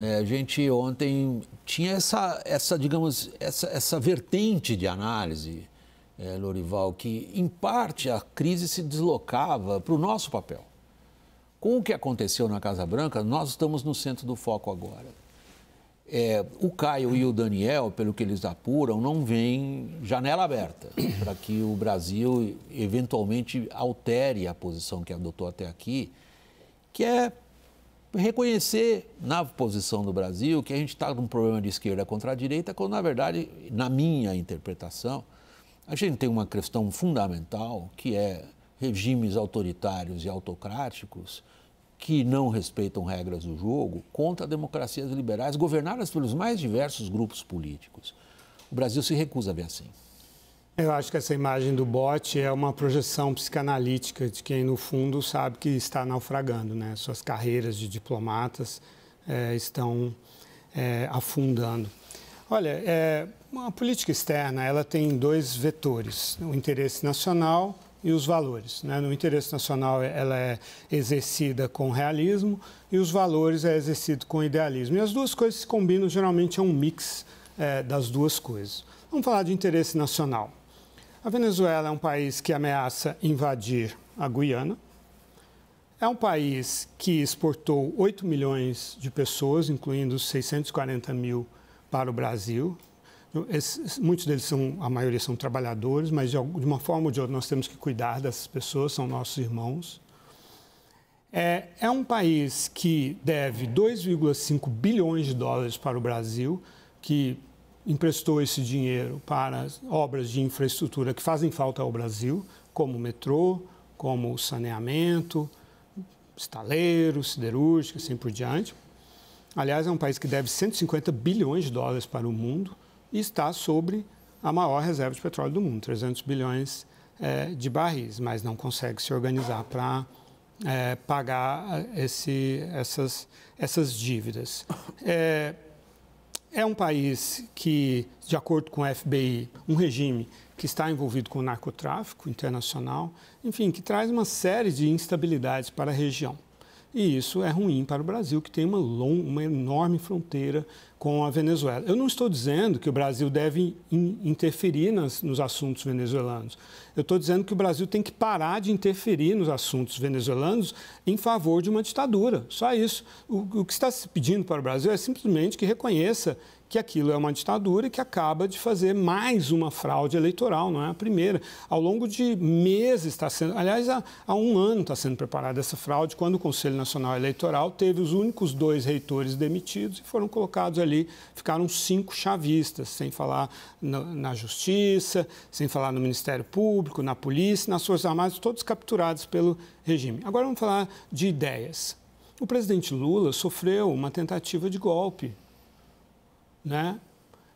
É, a gente ontem tinha essa, essa digamos, essa, essa vertente de análise, é, Lorival, que em parte a crise se deslocava para o nosso papel. Com o que aconteceu na Casa Branca, nós estamos no centro do foco agora. É, o Caio e o Daniel, pelo que eles apuram, não vêm janela aberta para que o Brasil eventualmente altere a posição que adotou até aqui, que é reconhecer na posição do Brasil que a gente está com um problema de esquerda contra a direita, quando, na verdade, na minha interpretação, a gente tem uma questão fundamental que é regimes autoritários e autocráticos que não respeitam regras do jogo contra democracias liberais governadas pelos mais diversos grupos políticos. O Brasil se recusa a ver assim. Eu acho que essa imagem do bote é uma projeção psicanalítica de quem, no fundo, sabe que está naufragando, né? Suas carreiras de diplomatas é, estão é, afundando. Olha, é, a política externa ela tem dois vetores: o interesse nacional e os valores. Né? No interesse nacional, ela é exercida com realismo e os valores é exercido com idealismo. E as duas coisas se combinam, geralmente é um mix é, das duas coisas. Vamos falar de interesse nacional. A Venezuela é um país que ameaça invadir a Guiana. É um país que exportou 8 milhões de pessoas, incluindo 640 mil para o Brasil. Então, esses, muitos deles são, a maioria são trabalhadores, mas de, uma forma ou de outra nós temos que cuidar dessas pessoas, são nossos irmãos. É, é um país que deve 2,5 bilhões de dólares para o Brasil, que emprestou esse dinheiro para obras de infraestrutura que fazem falta ao Brasil, como o metrô, como o saneamento, estaleiro, siderúrgica, assim por diante. Aliás, é um país que deve 150 bilhões de dólares para o mundo e está sobre a maior reserva de petróleo do mundo, 300 bilhões é, de barris, mas não consegue se organizar para é, pagar é, esse, essas, essas dívidas. É, é um país que, de acordo com o FBI, um regime que está envolvido com o narcotráfico internacional, enfim, que traz uma série de instabilidades para a região. E isso é ruim para o Brasil, que tem uma, long, uma enorme fronteira com a Venezuela. Eu não estou dizendo que o Brasil deve in, interferir nas, nos assuntos venezuelanos. Eu estou dizendo que o Brasil tem que parar de interferir nos assuntos venezuelanos em favor de uma ditadura. Só isso. O, o que está se pedindo para o Brasil é simplesmente que reconheça que aquilo é uma ditadura e que acaba de fazer mais uma fraude eleitoral, não é a primeira. Ao longo de meses está sendo, aliás, há, há um ano está sendo preparada essa fraude, quando o Conselho Nacional Eleitoral teve os únicos dois reitores demitidos e foram colocados ali, ficaram cinco chavistas, sem falar na, na Justiça, sem falar no Ministério Público, na Polícia, nas Forças Armadas, todos capturados pelo regime. Agora vamos falar de ideias. O presidente Lula sofreu uma tentativa de golpe né?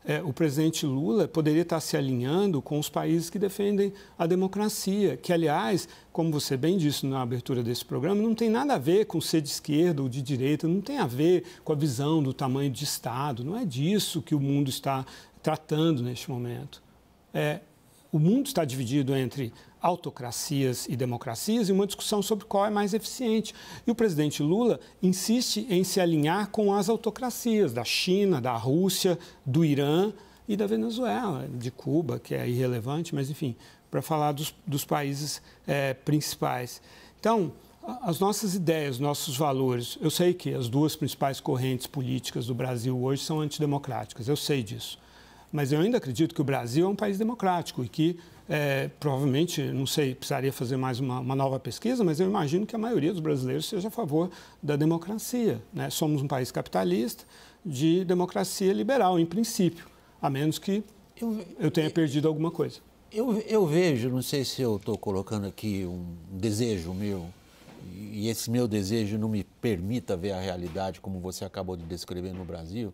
É, o presidente Lula poderia estar se alinhando com os países que defendem a democracia, que, aliás, como você bem disse na abertura desse programa, não tem nada a ver com ser de esquerda ou de direita, não tem a ver com a visão do tamanho de Estado, não é disso que o mundo está tratando neste momento. É o mundo está dividido entre autocracias e democracias e uma discussão sobre qual é mais eficiente. E o presidente Lula insiste em se alinhar com as autocracias da China, da Rússia, do Irã e da Venezuela, de Cuba, que é irrelevante, mas enfim, para falar dos, dos países é, principais. Então, as nossas ideias, nossos valores, eu sei que as duas principais correntes políticas do Brasil hoje são antidemocráticas, eu sei disso. Mas eu ainda acredito que o Brasil é um país democrático e que é, provavelmente, não sei, precisaria fazer mais uma, uma, nova pesquisa, mas eu imagino que a maioria dos brasileiros seja a favor da democracia. Né? Somos um país capitalista de democracia liberal, em princípio, a menos que eu, eu tenha perdido alguma coisa. Eu, eu vejo, não sei se eu estou colocando aqui um desejo meu, e esse meu desejo não me permita ver a realidade como você acabou de descrever no Brasil,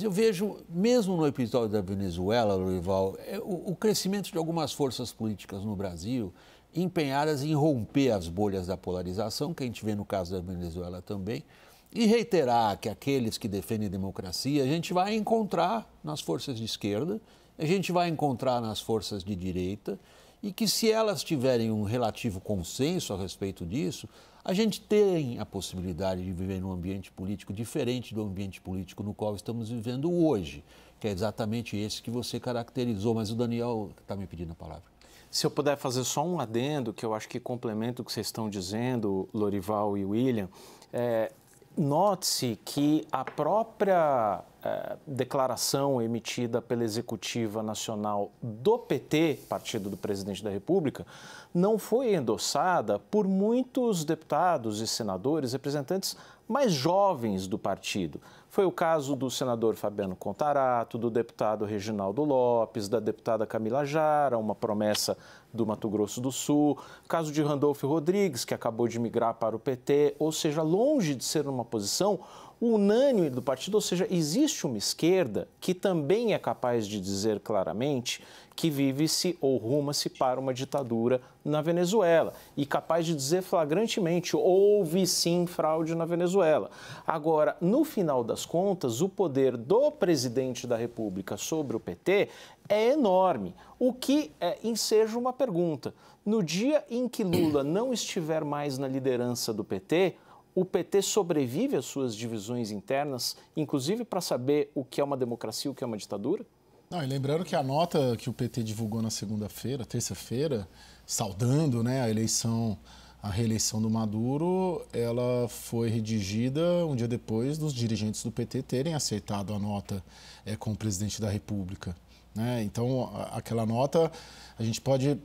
eu vejo, mesmo no episódio da Venezuela, Lurival, é, o, o crescimento de algumas forças políticas no Brasil empenhadas em romper as bolhas da polarização, que a gente vê no caso da Venezuela também, e reiterar que aqueles que defendem democracia a gente vai encontrar nas forças de esquerda, a gente vai encontrar nas forças de direita, e que se elas tiverem um relativo consenso a respeito disso, a gente tem a possibilidade de viver num ambiente político diferente do ambiente político no qual estamos vivendo hoje, que é exatamente esse que você caracterizou, mas o Daniel está me pedindo a palavra. Se eu puder fazer só um adendo, que eu acho que complementa o que vocês estão dizendo, Lorival e William, é, note-se que a própria eh, declaração emitida pela Executiva Nacional do PT, partido do presidente da República, não foi endossada por muitos deputados e senadores, representantes mais jovens do partido. Foi o caso do senador Fabiano Contarato, do deputado Reginaldo Lopes, da deputada Camila Jara, uma promessa do Mato Grosso do Sul, caso de Randolfo Rodrigues, que acabou de migrar para o PT, ou seja, longe de ser uma posição unânime do partido, ou seja, existe uma esquerda que também é capaz de dizer claramente que vive-se ou ruma-se para uma ditadura na Venezuela e capaz de dizer flagrantemente houve sim fraude na Venezuela. Agora, no final das contas, o poder do presidente da República sobre o PT é enorme, o que é, enseja uma pergunta. No dia em que Lula não estiver mais na liderança do PT, o PT sobrevive às suas divisões internas, inclusive para saber o que é uma democracia e o que é uma ditadura? Não, e lembrando que a nota que o PT divulgou na segunda-feira, terça-feira, saudando né, a eleição, a reeleição do Maduro, ela foi redigida um dia depois dos dirigentes do PT terem aceitado a nota é, com o presidente da República. Né? Então, aquela nota, a gente pode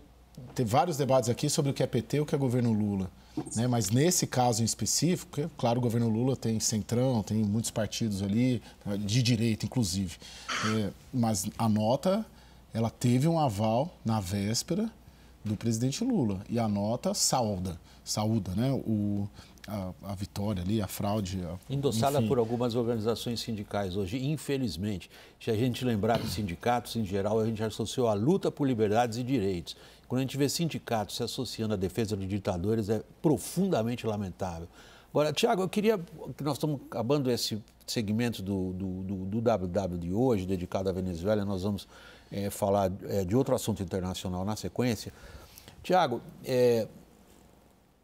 tem vários debates aqui sobre o que é PT e o que é governo Lula. Né? Mas nesse caso em específico, é claro, o governo Lula tem centrão, tem muitos partidos ali, de direita, inclusive. É, mas a nota, ela teve um aval na véspera do presidente Lula. E a nota salda, saúda né? o, a, a, vitória ali, a fraude. A, Endossada enfim. por algumas organizações sindicais hoje, infelizmente. Se a gente lembrar de sindicatos em geral, a gente associou a luta por liberdades e direitos. Quando a gente vê sindicatos se associando à defesa de ditadores, é profundamente lamentável. Agora, Tiago, eu queria que nós estamos acabando esse segmento do, do, do, do WW de hoje, dedicado à Venezuela, nós vamos é, falar é, de outro assunto internacional na sequência. Tiago, é,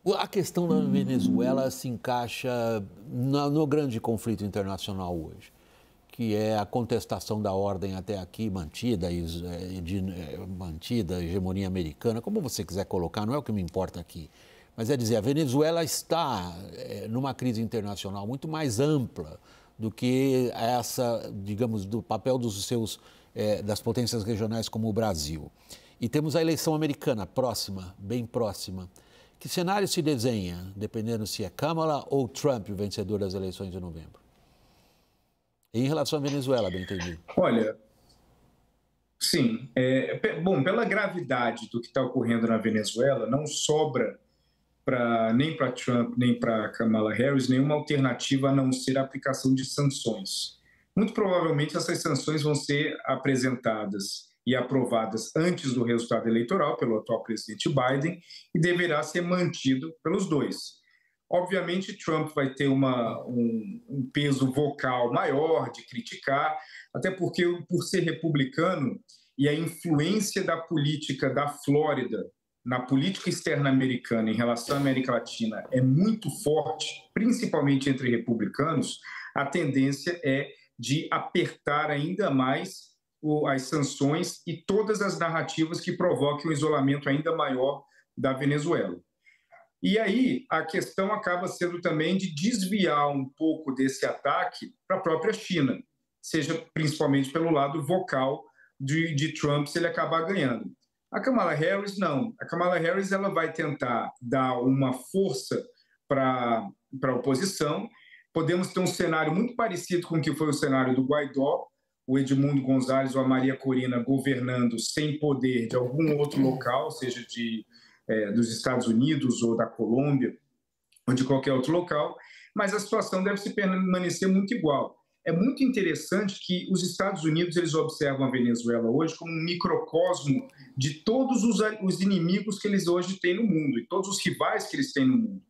eh, a questão da Venezuela se encaixa na, no grande conflito internacional hoje que é a contestação da ordem até aqui mantida, eh, eh, mantida, hegemonia americana, como você quiser colocar, não é o que me importa aqui. Mas é dizer, a Venezuela está eh, numa crise internacional muito mais ampla do que essa, digamos, do papel dos seus, das potências regionais como o Brasil. E temos a eleição americana próxima, bem próxima. Que cenário se desenha, dependendo se é Kamala ou Trump o vencedor das eleições de novembro? em relação à Venezuela, bem entendido. Olha, sim. É, bom, pela gravidade do que está ocorrendo na Venezuela, não sobra pra, nem para Trump, nem para Kamala Harris nenhuma alternativa a não ser a aplicação de sanções. Muito provavelmente essas sanções vão ser apresentadas e aprovadas antes do resultado eleitoral pelo atual presidente Biden e deverá ser mantido pelos dois. Obviamente, Trump vai ter uma, um, um, peso vocal maior de criticar, até porque, por ser republicano, e a influência da política da Flórida na política externa americana em relação à América Latina é muito forte, principalmente entre republicanos, a tendência é de apertar ainda mais as sanções e todas as narrativas que provoquem um isolamento ainda maior da Venezuela. E aí a questão acaba sendo também de desviar um pouco desse ataque para a própria China, seja principalmente pelo lado vocal de, de Trump se ele acabar ganhando. A Kamala Harris não. A Kamala Harris ela vai tentar dar uma força para a oposição. Podemos ter um cenário muito parecido com o que foi o cenário do Guaidó, o Edmundo Gonzalez ou a Maria Corina governando sem poder de algum outro local, seja de é, dos Estados Unidos ou da Colômbia ou de qualquer outro local, mas a situação deve se permanecer muito igual. É muito interessante que os Estados Unidos eles observam a Venezuela hoje como um microcosmo de todos os, os inimigos que eles hoje têm no mundo e todos os rivais que eles têm no mundo.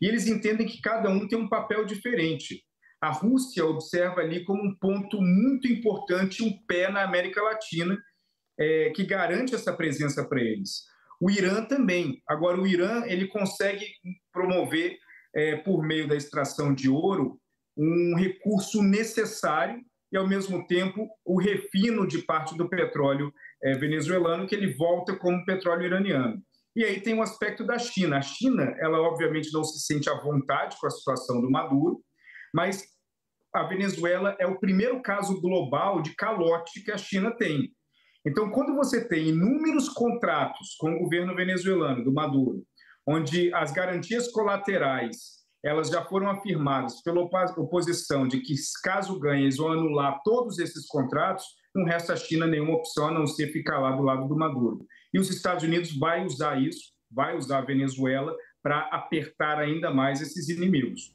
E eles entendem que cada um tem um papel diferente. A Rússia observa ali como um ponto muito importante, um pé na América Latina, é, que garante essa presença para eles. O Irã também. Agora, o Irã ele consegue promover, é, por meio da extração de ouro, um recurso necessário e, ao mesmo tempo, o refino de parte do petróleo é, venezuelano, que ele volta como petróleo iraniano. E aí tem o um aspecto da China. A China, ela obviamente não se sente à vontade com a situação do Maduro, mas a Venezuela é o primeiro caso global de calote que a China tem. Então, quando você tem inúmeros contratos com o governo venezuelano, do Maduro, onde as garantias colaterais elas já foram afirmadas pela oposição de que, caso ganhe, eles vão anular todos esses contratos, não resta a China nenhuma opção a não ser ficar lá do lado do Maduro. E os Estados Unidos vai usar isso, vai usar a Venezuela para apertar ainda mais esses inimigos.